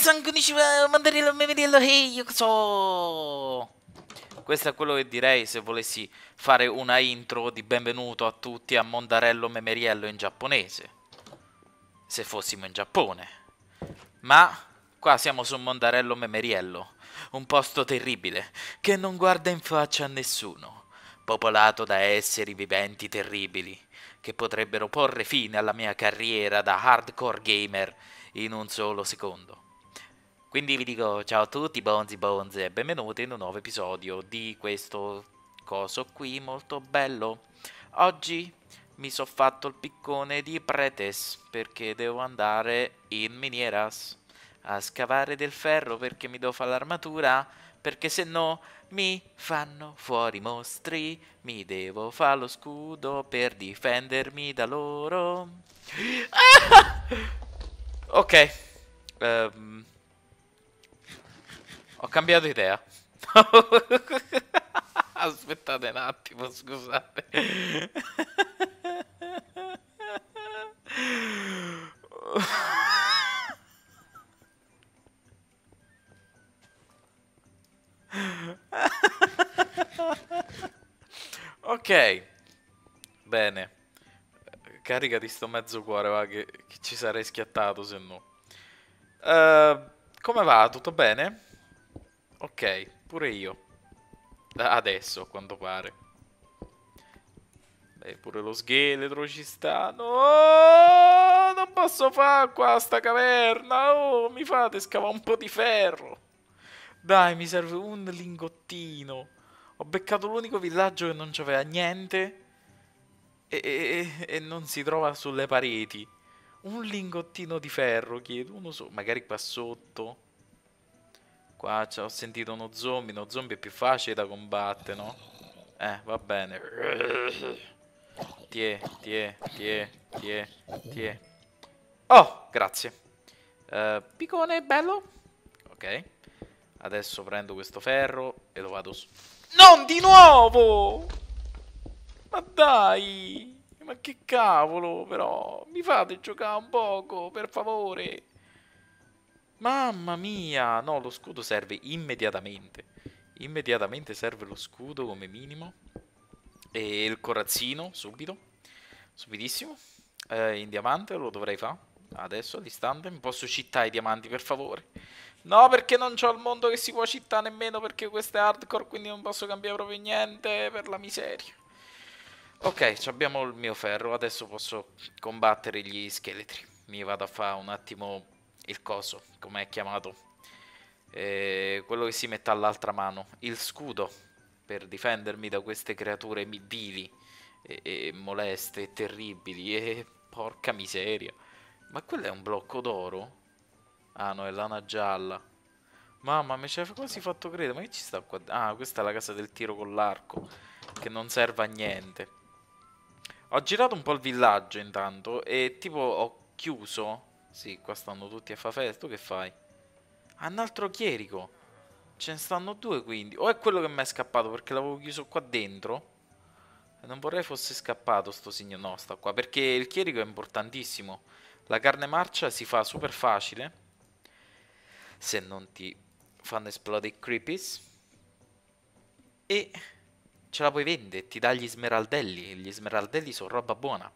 San Kunichi eh, Mandarillo Memerillo eh, Hey so. Questo è quello che direi se volessi fare una intro di benvenuto a tutti a Mondarello Memeriello in giapponese. Se fossimo in Giappone. Ma qua siamo su Mondarello Memeriello, un posto terribile che non guarda in faccia a nessuno, popolato da esseri viventi terribili che potrebbero porre fine alla mia carriera da hardcore gamer in un solo secondo. Quindi vi dico ciao a tutti, bonzi bonzi, e benvenuti in un nuovo episodio di questo coso qui molto bello. Oggi mi sono fatto il piccone di pretes perché devo andare in minieras a scavare del ferro perché mi devo fare l'armatura perché se no mi fanno fuori mostri, mi devo fare lo scudo per difendermi da loro. Ah! Ok. Um, ho cambiato idea. Aspettate un attimo, scusate. ok, bene. Carica di sto mezzo cuore, va, che, che ci sarei schiattato se no. Uh, come va? Tutto bene? Ok, pure io. Adesso, a quanto pare. Beh, pure lo scheletro ci sta. No, non posso fare qua sta caverna. Oh, mi fate scavare un po' di ferro. Dai, mi serve un lingottino. Ho beccato l'unico villaggio che non c'aveva niente. E, e, e, non si trova sulle pareti. Un lingottino di ferro, chiedo. Uno so, magari qua sotto. Qua ho sentito uno zombie, uno zombie è più facile da combattere, no? Eh, va bene. Tie, tie, tie, tie, tie. Oh, grazie. Uh, eh, piccone, bello. Ok. Adesso prendo questo ferro e lo vado su. Non di nuovo! Ma dai! Ma che cavolo, però! Mi fate giocare un poco, per favore! Mamma mia! No, lo scudo serve immediatamente. Immediatamente serve lo scudo come minimo. E il corazzino, subito. Subitissimo. Eh, in diamante lo dovrei fare. Adesso all'istante. Mi posso citare i diamanti, per favore? No, perché non c'ho il mondo che si può città nemmeno, perché questo è hardcore, quindi non posso cambiare proprio niente per la miseria. Ok, abbiamo il mio ferro, adesso posso combattere gli scheletri. Mi vado a fare un attimo il coso, come è chiamato, eh, quello che si mette all'altra mano, il scudo per difendermi da queste creature vili e, e moleste e terribili e porca miseria. Ma quello è un blocco d'oro? Ah no, è lana gialla. Mamma, mi ci ha quasi fatto credere. Ma che ci sta qua? Ah, questa è la casa del tiro con l'arco. Che non serve a niente. Ho girato un po' il villaggio intanto e tipo ho chiuso sì, qua stanno tutti a fa Tu che fai? Ah, un altro chierico. Ce ne stanno due quindi. O è quello che mi è scappato perché l'avevo chiuso qua dentro. E non vorrei fosse scappato sto signore. No, sta qua. Perché il chierico è importantissimo. La carne marcia si fa super facile. Se non ti fanno esplodere i creepies. E ce la puoi vendere. Ti dà gli smeraldelli. Gli smeraldelli sono roba buona.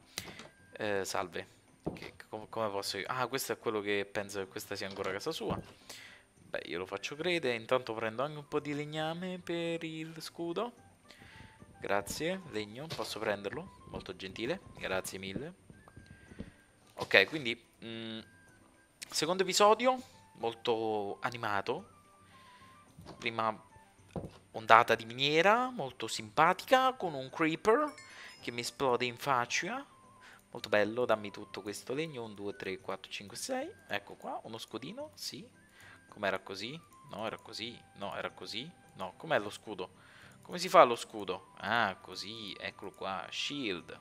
Eh, salve. Che, com come posso... Ah, questo è quello che penso che questa sia ancora casa sua. Beh, io lo faccio credere. Intanto prendo anche un po' di legname per il scudo. Grazie, legno. Posso prenderlo? Molto gentile. Grazie mille. Ok, quindi... Mh, mm, secondo episodio, molto animato. Prima ondata di miniera, molto simpatica, con un creeper che mi esplode in faccia Molto bello, dammi tutto questo legno. 1, 2, 3, 4, 5, 6. Ecco qua, uno scudino, sì. Com'era così? No, era così. No, era così. No, com'è lo scudo? Come si fa lo scudo? Ah, così, eccolo qua. Shield.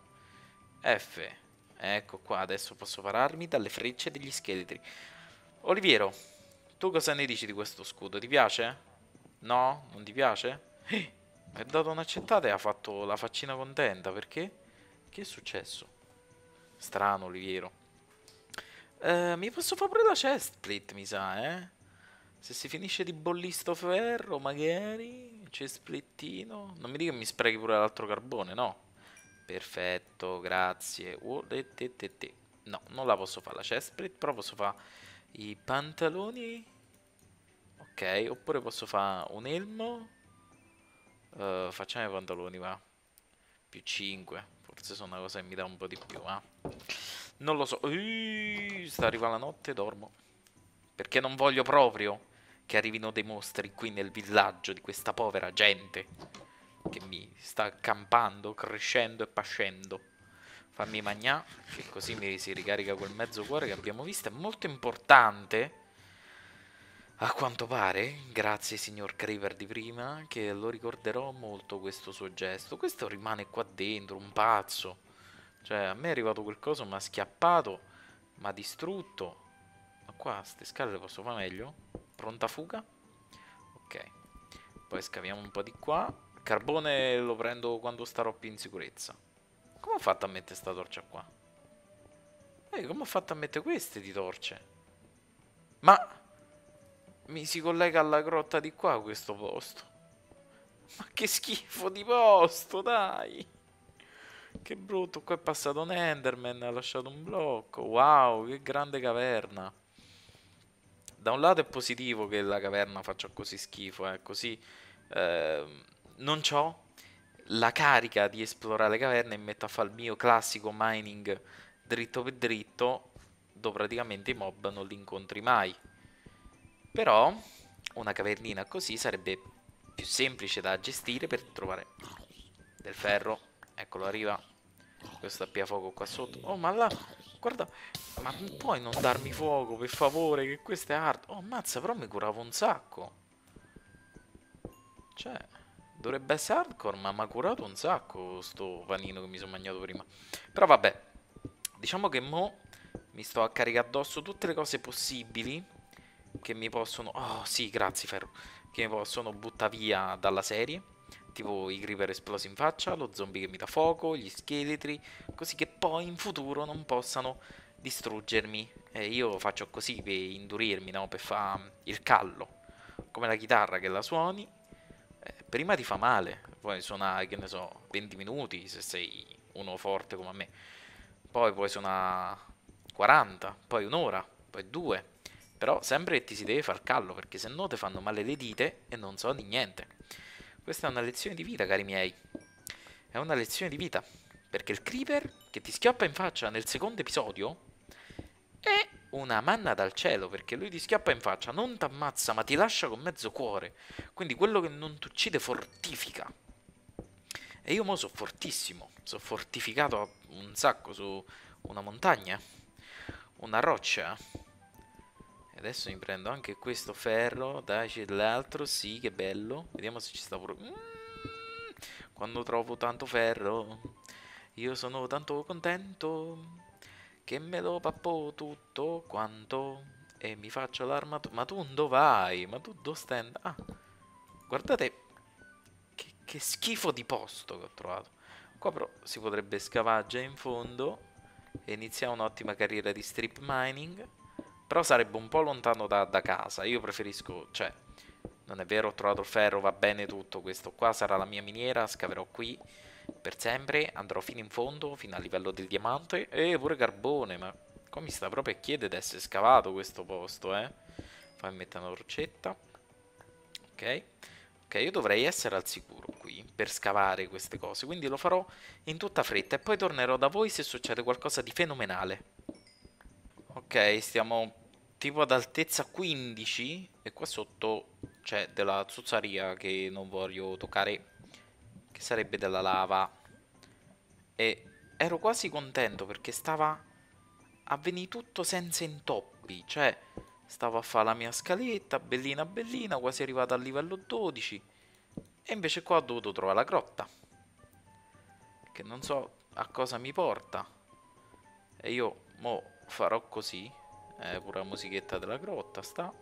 F. Ecco qua, adesso posso pararmi dalle frecce degli scheletri. Oliviero, tu cosa ne dici di questo scudo? Ti piace? No? Non ti piace? Eh, mi ha dato un'accettata e ha fatto la faccina contenta, perché? Che è successo? Strano, Oliviero. Eh, mi posso fare pure la chest plate, mi sa, eh? Se si finisce di bollisto ferro, magari... Chest plateino... Non mi dica che mi sprechi pure l'altro carbone, no? Perfetto, grazie. Oh, te, te, te, te. No, non la posso fare la chest plate, però posso fare i pantaloni. Ok, oppure posso fare un elmo. Uh, facciamo i pantaloni, va. Più 5 forse sono una cosa che mi dà un po' di più, eh. Non lo so. Uh, sta arriva la notte, dormo. Perché non voglio proprio che arrivino dei mostri qui nel villaggio di questa povera gente che mi sta campando, crescendo e pascendo. Fammi mangiare, che così mi si ricarica quel mezzo cuore che abbiamo visto. È molto importante a quanto pare, grazie signor Craver di prima, che lo ricorderò molto questo suo gesto. Questo rimane qua dentro, un pazzo. Cioè, a me è arrivato qualcosa, mi ha schiappato, mi ha distrutto. Ma qua, queste scale le posso fare meglio? Pronta fuga? Ok. Poi scaviamo un po' di qua. Carbone lo prendo quando starò più in sicurezza. Come ho fatto a mettere sta torcia qua? Ehi, come ho fatto a mettere queste di torce? Ma... Mi si collega alla grotta di qua questo posto. Ma che schifo di posto, dai! Che brutto, qua è passato un Enderman, ha lasciato un blocco. Wow, che grande caverna. Da un lato è positivo che la caverna faccia così schifo, eh, così... Eh, non ho la carica di esplorare le caverne e metto a fare il mio classico mining dritto per dritto, dove praticamente i mob non li incontri mai. Però una cavernina così sarebbe più semplice da gestire per trovare del ferro. Eccolo, arriva questo appiafuoco qua sotto. Oh, ma là, guarda, ma puoi non darmi fuoco, per favore, che questo è hard. Oh, mazza, però mi curavo un sacco. Cioè, dovrebbe essere hardcore, ma mi ha curato un sacco sto panino che mi sono mangiato prima. Però vabbè, diciamo che mo mi sto a caricare addosso tutte le cose possibili che mi possono... Oh sì, grazie Ferro. Che mi possono buttare via dalla serie. Tipo i creeper esplosi in faccia, lo zombie che mi dà fuoco, gli scheletri. Così che poi in futuro non possano distruggermi. E io faccio così per indurirmi, no? Per fare il callo. Come la chitarra che la suoni. Eh, prima ti fa male. Puoi suonare, che ne so, 20 minuti se sei uno forte come me. Poi puoi suonare 40, poi un'ora, poi due però sempre che ti si deve far callo, perché se no ti fanno male le dite e non so di niente. Questa è una lezione di vita, cari miei. È una lezione di vita. Perché il creeper che ti schioppa in faccia nel secondo episodio è una manna dal cielo, perché lui ti schiappa in faccia, non ti ammazza, ma ti lascia con mezzo cuore. Quindi quello che non ti uccide fortifica. E io mo so fortissimo, sono fortificato un sacco su una montagna, una roccia, Adesso mi prendo anche questo ferro. Dai, c'è l'altro. Sì, che bello. Vediamo se ci sta pure... Mm, quando trovo tanto ferro. Io sono tanto contento. Che me lo pappo tutto quanto. E mi faccio l'armatura. Ma tu dove vai? Ma tu dove stand? Ah, guardate. Che, che schifo di posto che ho trovato. Qua però si potrebbe scavaggiare in fondo. E iniziare un'ottima carriera di strip mining. Però sarebbe un po' lontano da, da casa. Io preferisco, cioè, non è vero, ho trovato il ferro, va bene tutto. Questo qua sarà la mia miniera, scaverò qui per sempre, andrò fino in fondo, fino al livello del diamante e pure carbone, ma qua mi sta proprio a chiedere di essere scavato questo posto, eh. Fammi mettere una torcetta. Ok. Ok, io dovrei essere al sicuro qui per scavare queste cose, quindi lo farò in tutta fretta e poi tornerò da voi se succede qualcosa di fenomenale. Ok, stiamo tipo ad altezza 15 e qua sotto c'è della zozzaria che non voglio toccare che sarebbe della lava e ero quasi contento perché stava avvenì tutto senza intoppi cioè stavo a fare la mia scaletta bellina bellina quasi arrivata al livello 12 e invece qua ho dovuto trovare la grotta che non so a cosa mi porta e io mo farò così eh, pure la musichetta della grotta sta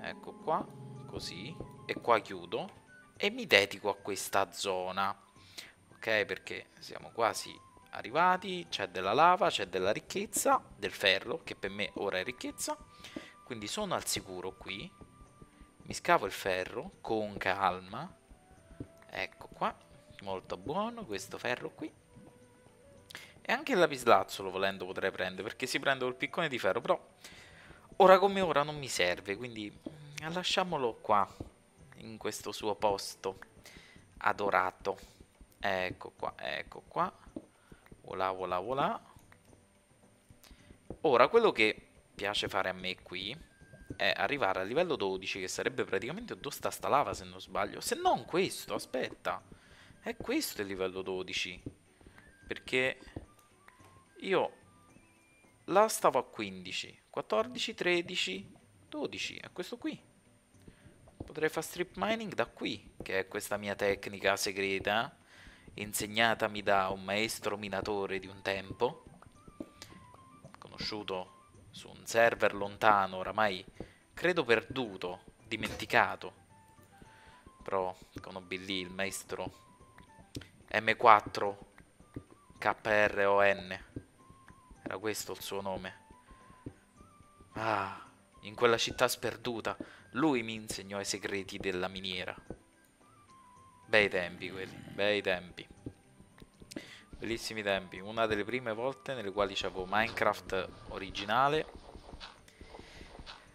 ecco qua così e qua chiudo e mi dedico a questa zona ok perché siamo quasi arrivati c'è della lava c'è della ricchezza del ferro che per me ora è ricchezza quindi sono al sicuro qui mi scavo il ferro con calma ecco qua molto buono questo ferro qui e anche il lapislazzolo volendo potrei prendere, perché si prende col piccone di ferro, però ora come ora non mi serve, quindi eh, lasciamolo qua, in questo suo posto adorato. Ecco qua, ecco qua. Voilà, voilà, voilà. Ora, quello che piace fare a me qui è arrivare al livello 12, che sarebbe praticamente dove sta sta lava, se non sbaglio. Se non questo, aspetta. È questo il livello 12. Perché io la stavo a 15, 14, 13, 12, è questo qui. Potrei fare strip mining da qui, che è questa mia tecnica segreta, insegnatami da un maestro minatore di un tempo, conosciuto su un server lontano, oramai credo perduto, dimenticato. Però conobbi lì il maestro M4 KRON era questo il suo nome. Ah, in quella città sperduta, lui mi insegnò i segreti della miniera. Bei tempi quelli, bei tempi. Bellissimi tempi. Una delle prime volte nelle quali c'avevo Minecraft originale.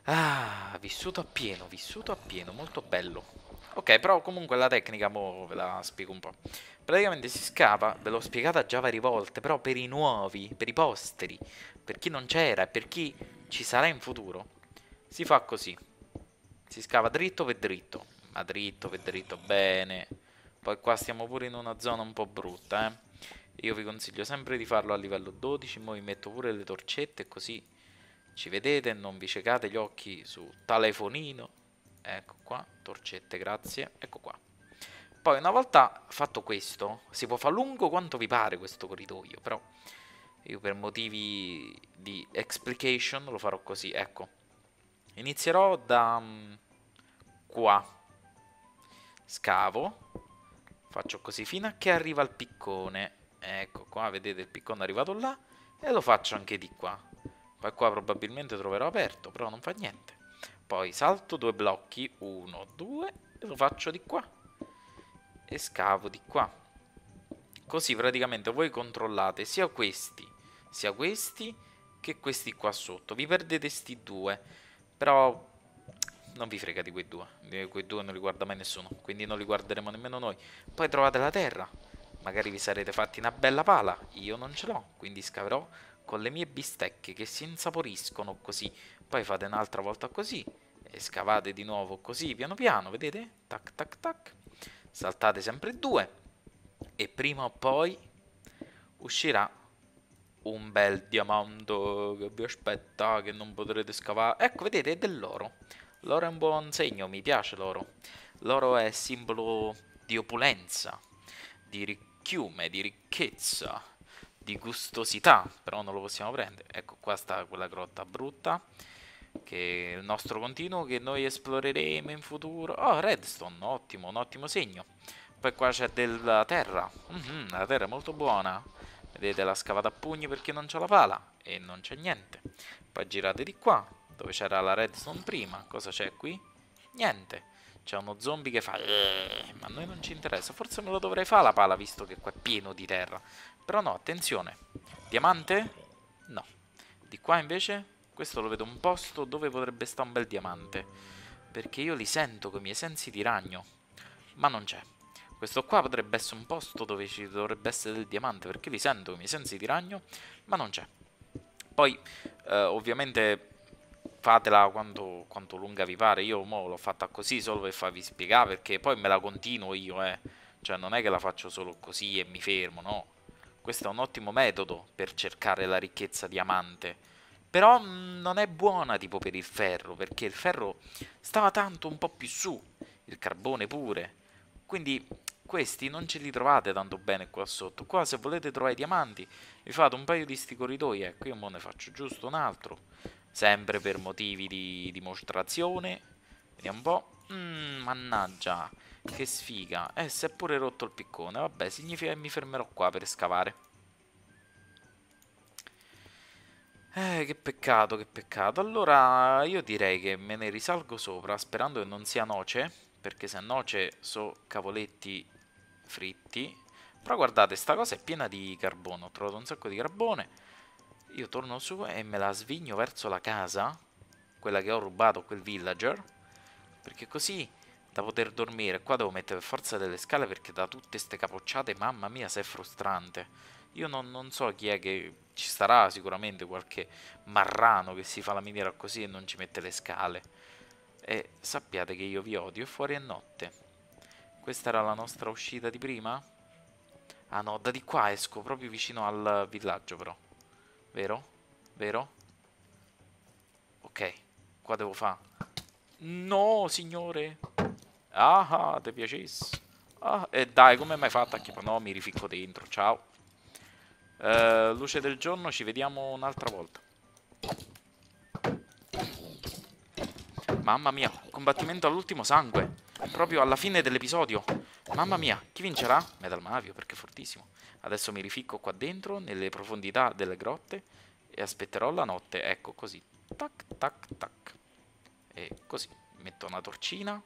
Ah, vissuto appieno, vissuto appieno, molto bello. Ok, però comunque la tecnica mo ve la spiego un po'. Praticamente si scava, ve l'ho spiegata già varie volte, però per i nuovi, per i posteri, per chi non c'era e per chi ci sarà in futuro, si fa così. Si scava dritto per dritto, ma dritto per dritto, bene. Poi qua stiamo pure in una zona un po' brutta, eh. Io vi consiglio sempre di farlo a livello 12, mo vi metto pure le torcette così ci vedete, non vi ciecate gli occhi su telefonino ecco qua, torcette, grazie, ecco qua. Poi una volta fatto questo, si può fare lungo quanto vi pare questo corridoio, però io per motivi di explication lo farò così, ecco. Inizierò da um, qua, scavo, faccio così fino a che arriva il piccone, ecco qua, vedete il piccone è arrivato là, e lo faccio anche di qua. Poi qua probabilmente troverò aperto, però non fa niente. Poi salto due blocchi, uno, due, lo faccio di qua e scavo di qua. Così praticamente voi controllate sia questi, sia questi che questi qua sotto. Vi perdete sti due, però non vi frega di quei due. quei due non li guarda mai nessuno, quindi non li guarderemo nemmeno noi. Poi trovate la terra, magari vi sarete fatti una bella pala, io non ce l'ho, quindi scaverò con le mie bistecche che si insaporiscono così, poi fate un'altra volta così, e scavate di nuovo così, piano piano, vedete? Tac tac tac, saltate sempre due, e prima o poi uscirà un bel diamante che vi aspetta, che non potrete scavare, ecco vedete, è dell'oro, l'oro è un buon segno, mi piace l'oro, l'oro è simbolo di opulenza, di ricchiume, di ricchezza, di gustosità, però non lo possiamo prendere. Ecco, qua sta quella grotta brutta, che è il nostro continuo, che noi esploreremo in futuro. Oh, redstone, ottimo, un ottimo segno. Poi qua c'è della terra, mm -hmm, la terra è molto buona. Vedete la scavata a pugni perché non c'è la pala e non c'è niente. Poi girate di qua, dove c'era la redstone prima. Cosa c'è qui? Niente. C'è uno zombie che fa... Eh, ma a noi non ci interessa. Forse me lo dovrei fare la pala, visto che qua è pieno di terra. Però no, attenzione. Diamante? No. Di qua invece... Questo lo vedo un posto dove potrebbe stare un bel diamante. Perché io li sento con i miei sensi di ragno. Ma non c'è. Questo qua potrebbe essere un posto dove ci dovrebbe essere del diamante. Perché li sento con i miei sensi di ragno. Ma non c'è. Poi, eh, ovviamente, fatela quanto, quanto, lunga vi pare. Io mo l'ho fatta così solo per farvi spiegare perché poi me la continuo io, eh. Cioè non è che la faccio solo così e mi fermo, no. Questo è un ottimo metodo per cercare la ricchezza diamante. Però mm, non è buona tipo per il ferro, perché il ferro stava tanto un po' più su, il carbone pure. Quindi questi non ce li trovate tanto bene qua sotto. Qua se volete trovare diamanti vi fate un paio di sti corridoi, ecco, io mo ne faccio giusto un altro Sempre per motivi di dimostrazione. Vediamo un po'. Mm, mannaggia, che sfiga. Eh, si è pure rotto il piccone. Vabbè, significa che mi fermerò qua per scavare. Eh, che peccato, che peccato. Allora, io direi che me ne risalgo sopra, sperando che non sia noce, perché se noce so cavoletti fritti. Però guardate, sta cosa è piena di carbone, ho trovato un sacco di carbone io torno su e me la svigno verso la casa, quella che ho rubato a quel villager, perché così da poter dormire. Qua devo mettere per forza delle scale perché da tutte queste capocciate, mamma mia, se è frustrante. Io non, non, so chi è che ci sarà sicuramente qualche marrano che si fa la miniera così e non ci mette le scale. E sappiate che io vi odio, fuori è notte. Questa era la nostra uscita di prima? Ah no, da di qua esco, proprio vicino al villaggio però. Vero? Vero? Ok, qua devo fare. No, signore! Ah, ah ti piacesse. Ah, e eh, dai, come mai fatta a chiamare? No, mi rificco dentro, ciao. Uh, luce del giorno, ci vediamo un'altra volta. Mamma mia, combattimento all'ultimo sangue. Proprio alla fine dell'episodio. Mamma mia, chi vincerà? Metal Mavio, perché è fortissimo. Adesso mi rificco qua dentro, nelle profondità delle grotte, e aspetterò la notte. Ecco, così. Tac, tac, tac. E così. Metto una torcina.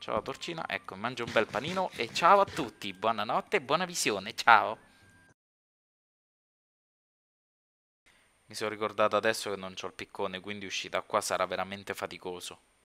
Ciao la torcina. Ecco, mangio un bel panino. E ciao a tutti. Buonanotte e buona visione. Ciao. Mi sono ricordato adesso che non ho il piccone, quindi uscita qua sarà veramente faticoso.